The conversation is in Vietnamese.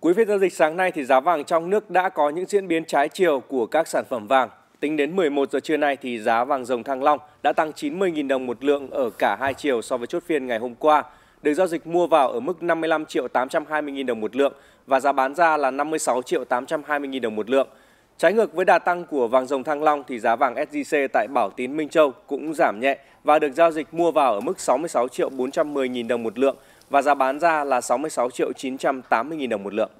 Cuối phiên giao dịch sáng nay thì giá vàng trong nước đã có những diễn biến trái chiều của các sản phẩm vàng. Tính đến 11 giờ trưa nay thì giá vàng dòng thăng long đã tăng 90.000 đồng một lượng ở cả hai chiều so với chốt phiên ngày hôm qua, được giao dịch mua vào ở mức 55 triệu 820 000 đồng một lượng và giá bán ra là 56 triệu 820 000 đồng một lượng. Trái ngược với đà tăng của vàng dòng thăng long thì giá vàng SJC tại Bảo Tín Minh Châu cũng giảm nhẹ và được giao dịch mua vào ở mức 66 triệu 410 000 đồng một lượng và giá bán ra là 66 triệu 980 000 đồng một lượng.